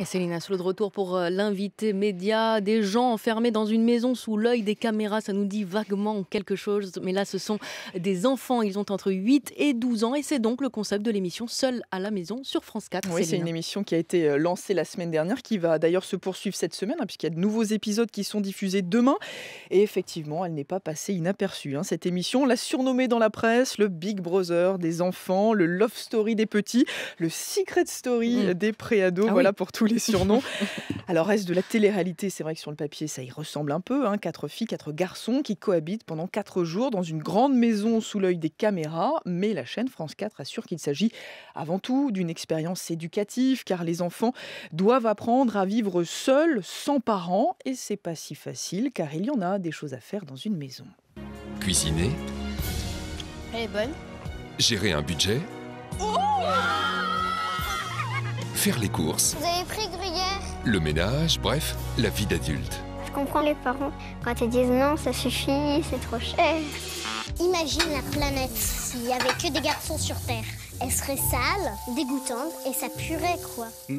Et Céline Asselot de retour pour euh, l'invité média. Des gens enfermés dans une maison sous l'œil des caméras, ça nous dit vaguement quelque chose. Mais là, ce sont des enfants. Ils ont entre 8 et 12 ans. Et c'est donc le concept de l'émission Seul à la maison sur France 4. Oui, c'est une émission qui a été euh, lancée la semaine dernière, qui va d'ailleurs se poursuivre cette semaine, hein, puisqu'il y a de nouveaux épisodes qui sont diffusés demain. Et effectivement, elle n'est pas passée inaperçue. Hein, cette émission, la surnommée dans la presse, le Big Brother des enfants, le Love Story des petits, le Secret Story mm. des pré ah voilà pour tous les surnoms. Alors, reste de la télé-réalité, c'est vrai que sur le papier, ça y ressemble un peu. Hein. Quatre filles, quatre garçons qui cohabitent pendant quatre jours dans une grande maison sous l'œil des caméras. Mais la chaîne France 4 assure qu'il s'agit avant tout d'une expérience éducative, car les enfants doivent apprendre à vivre seuls, sans parents. Et c'est pas si facile, car il y en a des choses à faire dans une maison. Cuisiner. Gérer un budget. Oh faire les courses. Vous avez pris gruyère Le ménage, bref, la vie d'adulte. Je comprends les parents quand ils disent non, ça suffit, c'est trop cher. Imagine la planète s'il n'y avait que des garçons sur Terre. Elle serait sale, dégoûtante et ça purait quoi.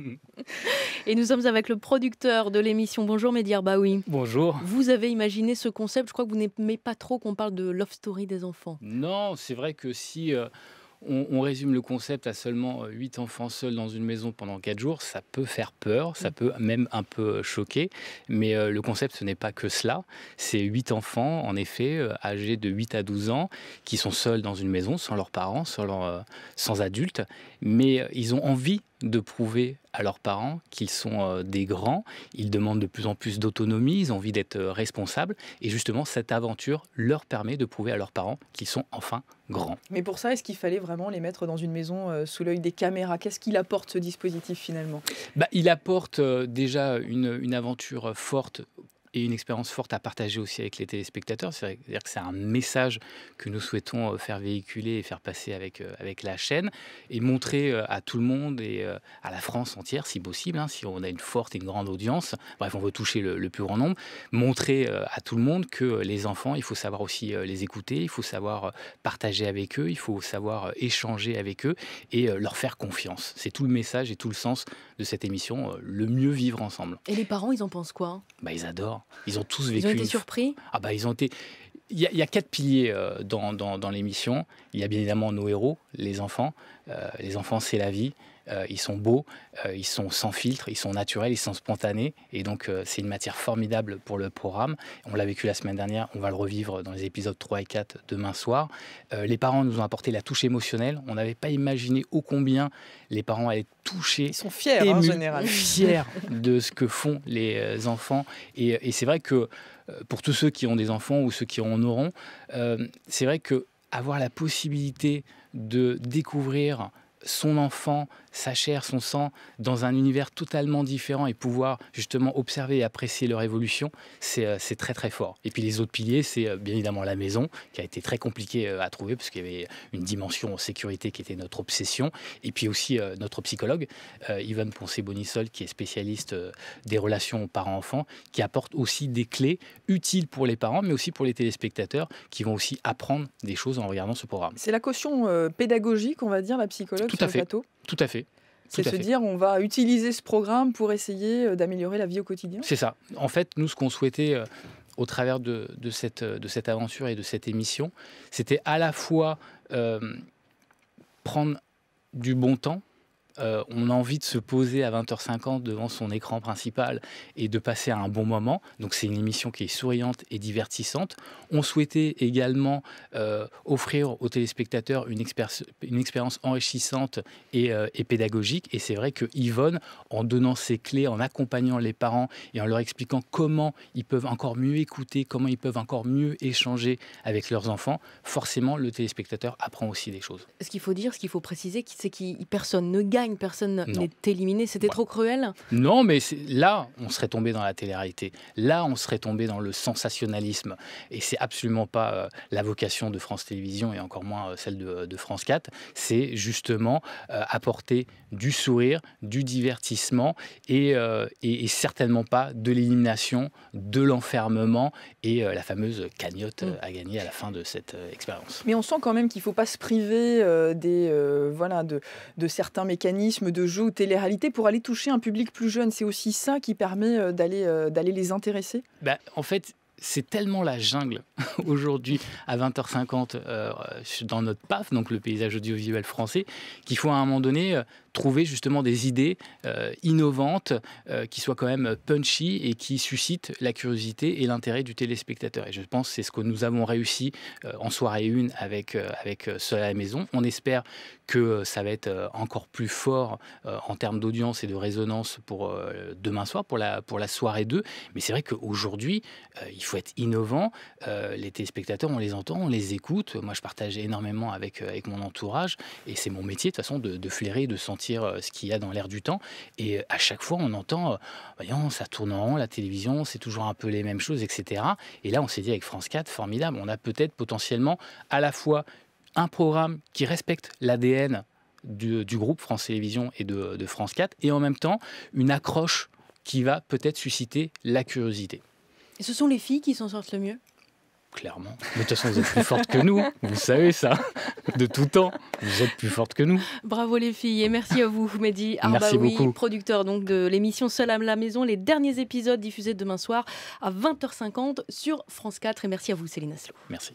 Et nous sommes avec le producteur de l'émission. Bonjour Bah oui. Bonjour. Vous avez imaginé ce concept. Je crois que vous n'aimez pas trop qu'on parle de love story des enfants. Non, c'est vrai que si. Euh, on, résume le concept à seulement 8 euh, enfants seuls dans une maison pendant 4 jours, ça peut faire peur, ça mm. peut même un peu euh, choquer, mais euh, le concept ce n'est pas que cela. C'est 8 enfants, en effet, âgés de 8 à 12 ans, qui sont seuls dans une maison, sans leurs parents, sans adultes, mais ils ont envie de prouver à leurs parents qu'ils sont euh, des grands, ils demandent de plus en plus d'autonomie, ils ont envie d'être euh, responsables, et justement cette aventure leur permet de prouver à leurs parents qu'ils sont enfin grands. Mais pour ça, est-ce qu'il fallait vraiment les mettre dans une maison euh, sous l'œil des caméras Qu'est-ce qu'il apporte ce dispositif finalement bah, Il apporte déjà une, une aventure forte et une expérience forte à partager aussi avec les téléspectateurs. C'est-à-dire que c'est un message que nous souhaitons euh, faire véhiculer et faire passer avec, euh, avec la chaîne et montrer euh, à tout le monde et à la France entière, si possible, hein, si on a une forte et une grande audience. Bref, on veut toucher le, le, plus grand nombre. Montrer à tout le monde que les enfants, il faut savoir aussi les écouter, il faut savoir partager avec eux, il faut savoir échanger avec eux et leur faire confiance. C'est tout le message et tout le sens de cette émission, le mieux vivre ensemble. Et les parents, ils en pensent quoi bah, Ils adorent. Ils ont tous vécu. Ah bah, ils ont été surpris Ah ils ont Il y, a, quatre piliers euh, dans, dans, l'émission. Il y a bien évidemment nos héros, les enfants. Euh, les enfants, c'est la vie. Euh, ils sont beaux, euh, ils sont sans filtre, ils sont naturels, ils sont spontanés. Et donc, euh, c'est une matière formidable pour le programme. On l'a vécu la semaine dernière, on va le revivre dans les épisodes 3 et 4 demain soir. les parents nous ont apporté la touche émotionnelle. On n'avait pas imaginé ô combien les parents allaient touchés. Ils sont fiers, hein, en général. Fiers de ce que font les enfants. Et, et c'est vrai que pour tous ceux qui ont des enfants ou ceux qui en auront, c'est vrai que avoir la possibilité de découvrir son enfant, sa chair, son sang, dans un univers totalement différent et pouvoir justement observer et apprécier leur évolution, c'est euh, très très fort. Et puis les autres piliers, c'est euh, bien évidemment la maison, qui a été très compliquée euh, à trouver, parce qu'il y avait une dimension sécurité qui était notre obsession, et puis aussi notre psychologue, Yvan Poncé-Bonisol, qui est spécialiste des relations parents-enfants, qui apporte aussi des clés utiles pour les parents, mais aussi pour les téléspectateurs, qui vont aussi apprendre des choses en regardant ce programme. C'est la caution pédagogique, on va dire, la psychologue tout à fait. Tout à fait. C'est se dire on va utiliser ce programme pour essayer euh, d'améliorer la vie au quotidien. C'est ça. En fait, nous, ce qu'on souhaitait euh, au travers de, cette, euh, de cette aventure et de cette émission, c'était à la fois prendre du bon temps euh, on a envie de se poser à 20h50 devant son écran principal et de passer un bon moment. Donc c'est une émission qui est souriante et divertissante. On souhaitait également euh, offrir aux téléspectateurs une, expérience enrichissante euh, et, pédagogique. Et c'est vrai que Yvonne, en donnant ses clés, en accompagnant les parents et en leur expliquant comment ils peuvent encore mieux écouter, comment ils peuvent encore mieux échanger avec leurs enfants, forcément le téléspectateur apprend aussi des choses. Ce qu'il faut dire, ce qu'il faut préciser, c'est que personne ne gagne une personne est éliminée, C'était bah. trop cruel Non, mais là, on serait tombé dans la télé-réalité. Là, on serait tombé dans le sensationnalisme. Et c'est absolument pas euh, la vocation de France Télévisions et encore moins euh, celle de, France 4. C'est justement euh, apporter du sourire, du divertissement et, certainement pas de l'élimination, de l'enfermement et la fameuse cagnotte mm. à gagner à la fin de cette expérience. Mais on sent quand même qu'il ne faut pas se priver des, voilà, de, de certains mécanismes de jeux ou télé-réalité pour aller toucher un public plus jeune C'est aussi ça qui permet euh, d'aller euh, d'aller les intéresser bah, En fait, c'est tellement la jungle aujourd'hui à 20h50 euh, dans notre PAF, donc le paysage audiovisuel français, qu'il faut à un moment donné trouver justement des idées euh, innovantes euh, qui soient quand même punchy et qui suscitent la curiosité et l'intérêt du téléspectateur. Et je pense que c'est ce que nous avons réussi euh, en soirée une avec, avec Seul à la maison. On espère que ça va être encore plus fort en termes d'audience et de résonance pour demain soir, pour la, pour la soirée 2. Mais c'est vrai qu'aujourd'hui, il faut être innovant. les téléspectateurs, on les entend, on les écoute. Moi, je partage énormément avec, avec mon entourage et c'est mon métier de toute façon de, de flairer, de sentir euh, ce qu'il y a dans l'air du temps. Et euh, à chaque fois, on entend, euh, voyons, ça tourne en rond, la télévision, c'est toujours un peu les mêmes choses, etc. Et là, on s'est dit avec France 4, formidable, on a peut-être potentiellement à la fois un programme qui respecte l'ADN du, groupe France Télévisions et de, de France 4, et en même temps une accroche qui va peut-être susciter la curiosité. Et ce sont les filles qui s'en sortent le mieux clairement. De toute façon, vous êtes plus forte que nous, vous savez ça, de tout temps. Vous êtes plus forte que nous. Bravo les filles et merci à vous, Mehdi Arbaoui, producteur donc de l'émission Seul à la maison. Les derniers épisodes diffusés demain soir à 20h50 sur France 4. Et merci à vous, Céline Aslo. Merci.